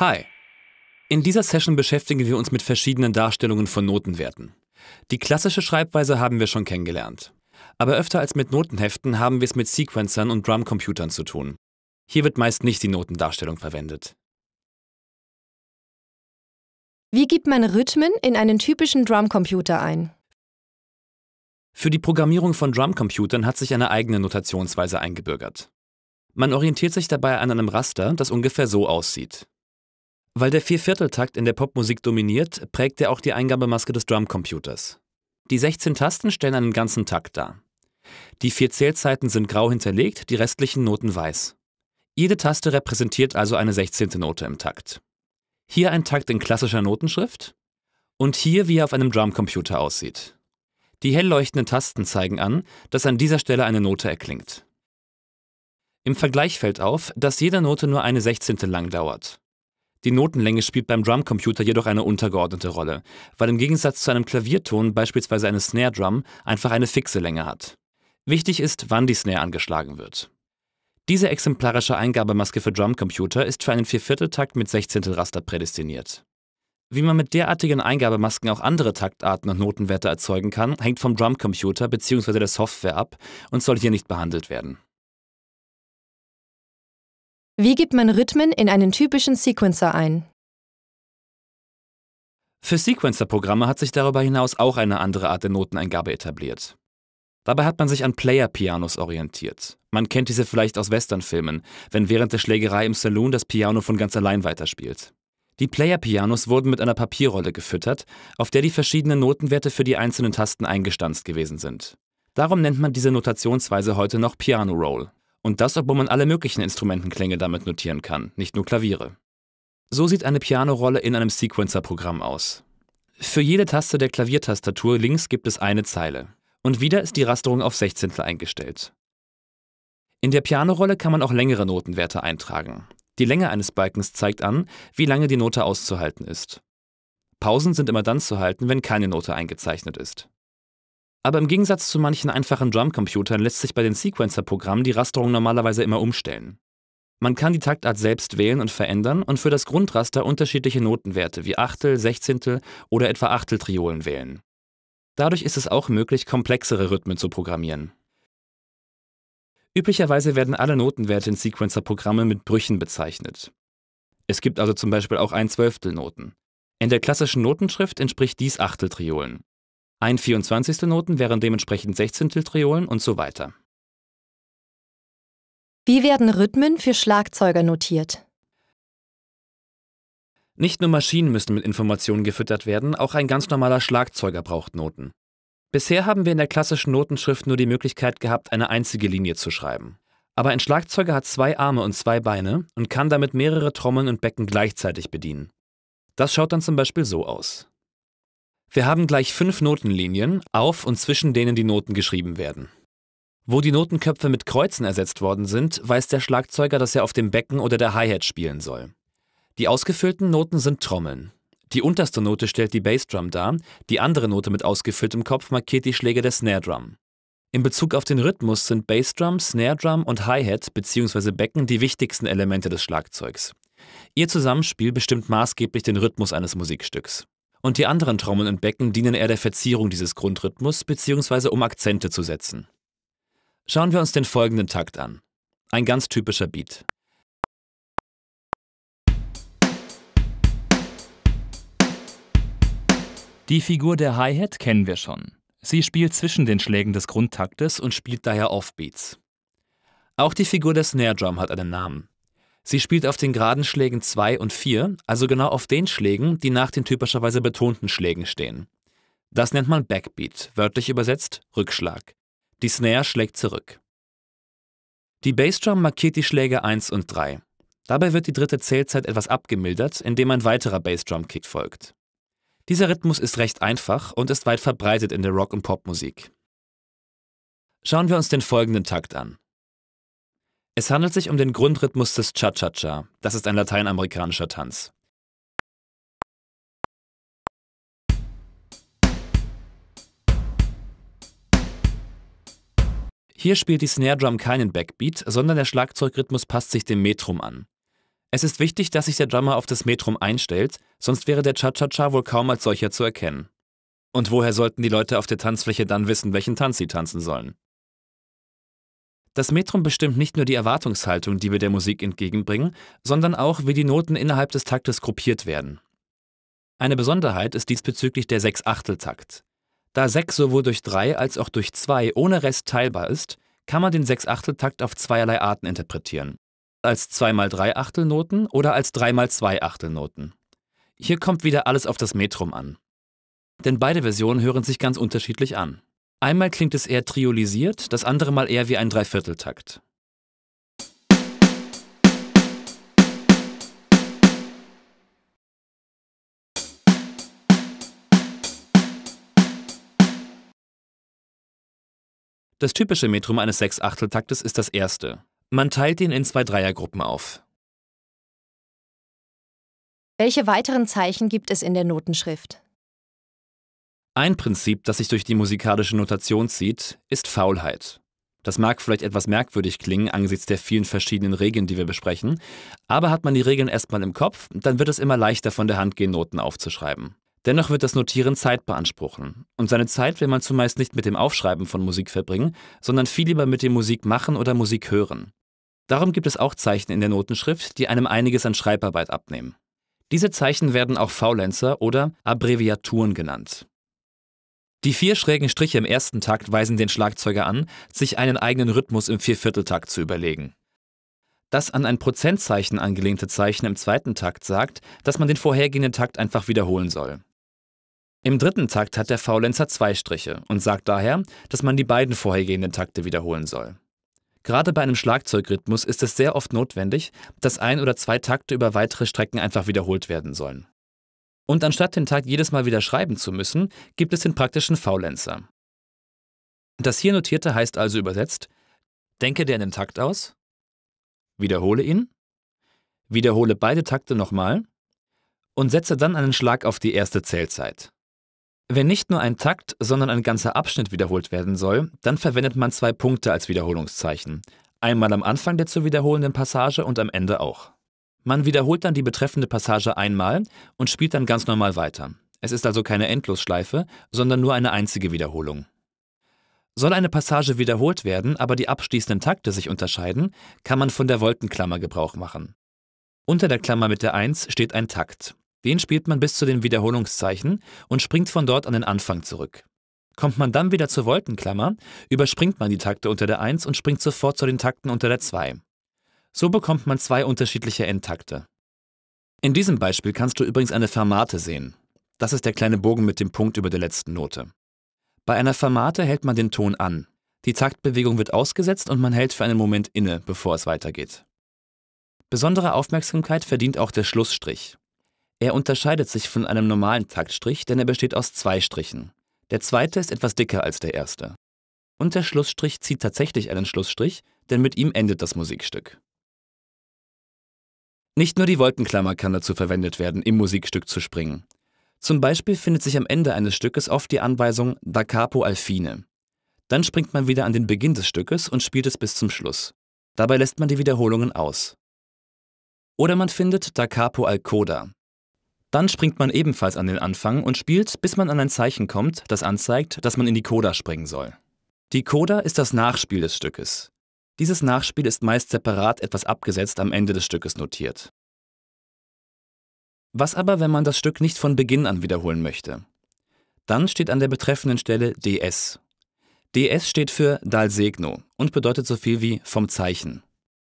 Hi. In dieser Session beschäftigen wir uns mit verschiedenen Darstellungen von Notenwerten. Die klassische Schreibweise haben wir schon kennengelernt. Aber öfter als mit Notenheften haben wir es mit Sequencern und Drumcomputern zu tun. Hier wird meist nicht die Notendarstellung verwendet. Wie gibt man Rhythmen in einen typischen Drumcomputer ein? Für die Programmierung von Drumcomputern hat sich eine eigene Notationsweise eingebürgert. Man orientiert sich dabei an einem Raster, das ungefähr so aussieht. Weil der Viervierteltakt in der Popmusik dominiert, prägt er auch die Eingabemaske des Drumcomputers. Die 16 Tasten stellen einen ganzen Takt dar. Die vier Zählzeiten sind grau hinterlegt, die restlichen Noten weiß. Jede Taste repräsentiert also eine 16. Note im Takt. Hier ein Takt in klassischer Notenschrift und hier, wie er auf einem Drumcomputer aussieht. Die hell leuchtenden Tasten zeigen an, dass an dieser Stelle eine Note erklingt. Im Vergleich fällt auf, dass jede Note nur eine 16. lang dauert. Die Notenlänge spielt beim Drumcomputer jedoch eine untergeordnete Rolle, weil im Gegensatz zu einem Klavierton beispielsweise eine Snare Drum einfach eine fixe Länge hat. Wichtig ist, wann die Snare angeschlagen wird. Diese exemplarische Eingabemaske für Drumcomputer ist für einen Viervierteltakt mit 16. Raster prädestiniert. Wie man mit derartigen Eingabemasken auch andere Taktarten und Notenwerte erzeugen kann, hängt vom Drumcomputer bzw. der Software ab und soll hier nicht behandelt werden. Wie gibt man Rhythmen in einen typischen Sequencer ein? Für Sequencer-Programme hat sich darüber hinaus auch eine andere Art der Noteneingabe etabliert. Dabei hat man sich an Player-Pianos orientiert. Man kennt diese vielleicht aus Westernfilmen, wenn während der Schlägerei im Saloon das Piano von ganz allein weiterspielt. Die Player-Pianos wurden mit einer Papierrolle gefüttert, auf der die verschiedenen Notenwerte für die einzelnen Tasten eingestanzt gewesen sind. Darum nennt man diese Notationsweise heute noch Piano Roll. Und das, obwohl man alle möglichen Instrumentenklänge damit notieren kann, nicht nur Klaviere. So sieht eine Pianorolle in einem Sequencer-Programm aus. Für jede Taste der Klaviertastatur links gibt es eine Zeile. Und wieder ist die Rasterung auf 16 eingestellt. In der Pianorolle kann man auch längere Notenwerte eintragen. Die Länge eines Balkens zeigt an, wie lange die Note auszuhalten ist. Pausen sind immer dann zu halten, wenn keine Note eingezeichnet ist. Aber im Gegensatz zu manchen einfachen Drumcomputern lässt sich bei den Sequencer-Programmen die Rasterung normalerweise immer umstellen. Man kann die Taktart selbst wählen und verändern und für das Grundraster unterschiedliche Notenwerte wie Achtel, Sechzehntel oder etwa Achteltriolen wählen. Dadurch ist es auch möglich, komplexere Rhythmen zu programmieren. Üblicherweise werden alle Notenwerte in Sequencer-Programmen mit Brüchen bezeichnet. Es gibt also zum Beispiel auch ein Zwölftelnoten. In der klassischen Notenschrift entspricht dies Achteltriolen. Ein 24. Noten wären dementsprechend 16 Triolen und so weiter. Wie werden Rhythmen für Schlagzeuger notiert? Nicht nur Maschinen müssen mit Informationen gefüttert werden, auch ein ganz normaler Schlagzeuger braucht Noten. Bisher haben wir in der klassischen Notenschrift nur die Möglichkeit gehabt, eine einzige Linie zu schreiben. Aber ein Schlagzeuger hat zwei Arme und zwei Beine und kann damit mehrere Trommeln und Becken gleichzeitig bedienen. Das schaut dann zum Beispiel so aus. Wir haben gleich fünf Notenlinien, auf und zwischen denen die Noten geschrieben werden. Wo die Notenköpfe mit Kreuzen ersetzt worden sind, weiß der Schlagzeuger, dass er auf dem Becken oder der Hi-Hat spielen soll. Die ausgefüllten Noten sind Trommeln. Die unterste Note stellt die Bassdrum dar, die andere Note mit ausgefülltem Kopf markiert die Schläge der Snare Drum. In Bezug auf den Rhythmus sind Bassdrum, Snare Drum und Hi-Hat bzw. Becken die wichtigsten Elemente des Schlagzeugs. Ihr Zusammenspiel bestimmt maßgeblich den Rhythmus eines Musikstücks und die anderen Trommeln und Becken dienen eher der Verzierung dieses Grundrhythmus bzw. um Akzente zu setzen. Schauen wir uns den folgenden Takt an. Ein ganz typischer Beat. Die Figur der Hi-Hat kennen wir schon. Sie spielt zwischen den Schlägen des Grundtaktes und spielt daher Offbeats. Auch die Figur der Snare Drum hat einen Namen. Sie spielt auf den geraden Schlägen 2 und 4, also genau auf den Schlägen, die nach den typischerweise betonten Schlägen stehen. Das nennt man Backbeat, wörtlich übersetzt Rückschlag. Die Snare schlägt zurück. Die Bassdrum markiert die Schläge 1 und 3. Dabei wird die dritte Zählzeit etwas abgemildert, indem ein weiterer Bassdrum-Kick folgt. Dieser Rhythmus ist recht einfach und ist weit verbreitet in der Rock- und Popmusik. Schauen wir uns den folgenden Takt an. Es handelt sich um den Grundrhythmus des Cha-Cha-Cha. Das ist ein lateinamerikanischer Tanz. Hier spielt die Snare Drum keinen Backbeat, sondern der Schlagzeugrhythmus passt sich dem Metrum an. Es ist wichtig, dass sich der Drummer auf das Metrum einstellt, sonst wäre der Cha-Cha-Cha wohl kaum als solcher zu erkennen. Und woher sollten die Leute auf der Tanzfläche dann wissen, welchen Tanz sie tanzen sollen? Das Metrum bestimmt nicht nur die Erwartungshaltung, die wir der Musik entgegenbringen, sondern auch, wie die Noten innerhalb des Taktes gruppiert werden. Eine Besonderheit ist diesbezüglich der Sechs-Achtel-Takt. Da 6 sowohl durch 3 als auch durch 2 ohne Rest teilbar ist, kann man den 6 Achtel Takt auf zweierlei Arten interpretieren. Als 2 mal 3 Achtel Noten oder als 3 mal 2 Achtel Noten. Hier kommt wieder alles auf das Metrum an. Denn beide Versionen hören sich ganz unterschiedlich an. Einmal klingt es eher triolisiert, das andere Mal eher wie ein Dreivierteltakt. Das typische Metrum eines Sechsachteltaktes ist das erste. Man teilt ihn in zwei Dreiergruppen auf. Welche weiteren Zeichen gibt es in der Notenschrift? Ein Prinzip, das sich durch die musikalische Notation zieht, ist Faulheit. Das mag vielleicht etwas merkwürdig klingen angesichts der vielen verschiedenen Regeln, die wir besprechen, aber hat man die Regeln erstmal im Kopf, dann wird es immer leichter von der Hand gehen, Noten aufzuschreiben. Dennoch wird das Notieren Zeit beanspruchen. Und seine Zeit will man zumeist nicht mit dem Aufschreiben von Musik verbringen, sondern viel lieber mit dem Musik machen oder Musik hören. Darum gibt es auch Zeichen in der Notenschrift, die einem einiges an Schreibarbeit abnehmen. Diese Zeichen werden auch Faulenzer oder Abbreviaturen genannt. Die vier schrägen Striche im ersten Takt weisen den Schlagzeuger an, sich einen eigenen Rhythmus im Viervierteltakt zu überlegen. Das an ein Prozentzeichen angelehnte Zeichen im zweiten Takt sagt, dass man den vorhergehenden Takt einfach wiederholen soll. Im dritten Takt hat der Faulenzer zwei Striche und sagt daher, dass man die beiden vorhergehenden Takte wiederholen soll. Gerade bei einem Schlagzeugrhythmus ist es sehr oft notwendig, dass ein oder zwei Takte über weitere Strecken einfach wiederholt werden sollen. Und anstatt den Tag jedes Mal wieder schreiben zu müssen, gibt es den praktischen Faulenzer. Das hier Notierte heißt also übersetzt, denke dir einen Takt aus, wiederhole ihn, wiederhole beide Takte nochmal und setze dann einen Schlag auf die erste Zählzeit. Wenn nicht nur ein Takt, sondern ein ganzer Abschnitt wiederholt werden soll, dann verwendet man zwei Punkte als Wiederholungszeichen. Einmal am Anfang der zu wiederholenden Passage und am Ende auch. Man wiederholt dann die betreffende Passage einmal und spielt dann ganz normal weiter. Es ist also keine Endlosschleife, sondern nur eine einzige Wiederholung. Soll eine Passage wiederholt werden, aber die abschließenden Takte sich unterscheiden, kann man von der Voltenklammer Gebrauch machen. Unter der Klammer mit der 1 steht ein Takt. Den spielt man bis zu den Wiederholungszeichen und springt von dort an den Anfang zurück. Kommt man dann wieder zur Voltenklammer, überspringt man die Takte unter der 1 und springt sofort zu den Takten unter der 2. So bekommt man zwei unterschiedliche Endtakte. In diesem Beispiel kannst du übrigens eine Fermate sehen. Das ist der kleine Bogen mit dem Punkt über der letzten Note. Bei einer Fermate hält man den Ton an. Die Taktbewegung wird ausgesetzt und man hält für einen Moment inne, bevor es weitergeht. Besondere Aufmerksamkeit verdient auch der Schlussstrich. Er unterscheidet sich von einem normalen Taktstrich, denn er besteht aus zwei Strichen. Der zweite ist etwas dicker als der erste. Und der Schlussstrich zieht tatsächlich einen Schlussstrich, denn mit ihm endet das Musikstück. Nicht nur die Wolkenklammer kann dazu verwendet werden, im Musikstück zu springen. Zum Beispiel findet sich am Ende eines Stückes oft die Anweisung Da capo al fine. Dann springt man wieder an den Beginn des Stückes und spielt es bis zum Schluss. Dabei lässt man die Wiederholungen aus. Oder man findet Da capo al coda. Dann springt man ebenfalls an den Anfang und spielt, bis man an ein Zeichen kommt, das anzeigt, dass man in die Coda springen soll. Die Coda ist das Nachspiel des Stückes. Dieses Nachspiel ist meist separat etwas abgesetzt am Ende des Stückes notiert. Was aber, wenn man das Stück nicht von Beginn an wiederholen möchte? Dann steht an der betreffenden Stelle DS. DS steht für Dal Segno und bedeutet so viel wie vom Zeichen.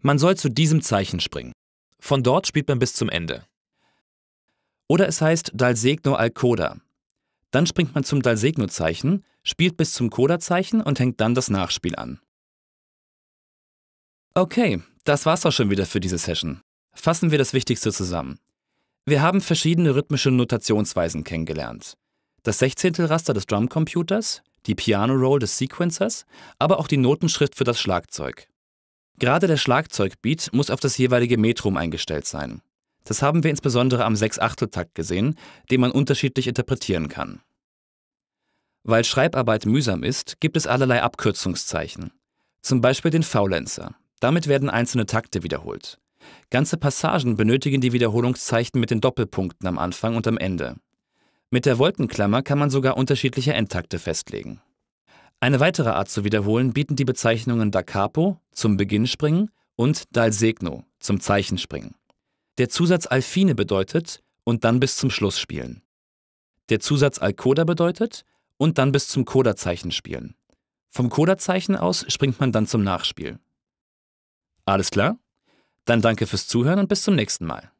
Man soll zu diesem Zeichen springen. Von dort spielt man bis zum Ende. Oder es heißt Dal Segno al Coda. Dann springt man zum Dal Segno-Zeichen, spielt bis zum Coda-Zeichen und hängt dann das Nachspiel an. Okay, das war's auch schon wieder für diese Session. Fassen wir das Wichtigste zusammen. Wir haben verschiedene rhythmische Notationsweisen kennengelernt. Das 16. Raster des Drumcomputers, die Piano Roll des Sequencers, aber auch die Notenschrift für das Schlagzeug. Gerade der Schlagzeugbeat muss auf das jeweilige Metrum eingestellt sein. Das haben wir insbesondere am 6-Achtel-Takt gesehen, den man unterschiedlich interpretieren kann. Weil Schreibarbeit mühsam ist, gibt es allerlei Abkürzungszeichen. Zum Beispiel den Faulenzer, damit werden einzelne Takte wiederholt. Ganze Passagen benötigen die Wiederholungszeichen mit den Doppelpunkten am Anfang und am Ende. Mit der Wolkenklammer kann man sogar unterschiedliche Endtakte festlegen. Eine weitere Art zu wiederholen bieten die Bezeichnungen da capo zum Beginn springen und dal segno zum Zeichenspringen. Der Zusatz alfine bedeutet und dann bis zum Schluss spielen. Der Zusatz alcoda bedeutet und dann bis zum Coda-Zeichen spielen. Vom Coda-Zeichen aus springt man dann zum Nachspiel. Alles klar? Dann danke fürs Zuhören und bis zum nächsten Mal.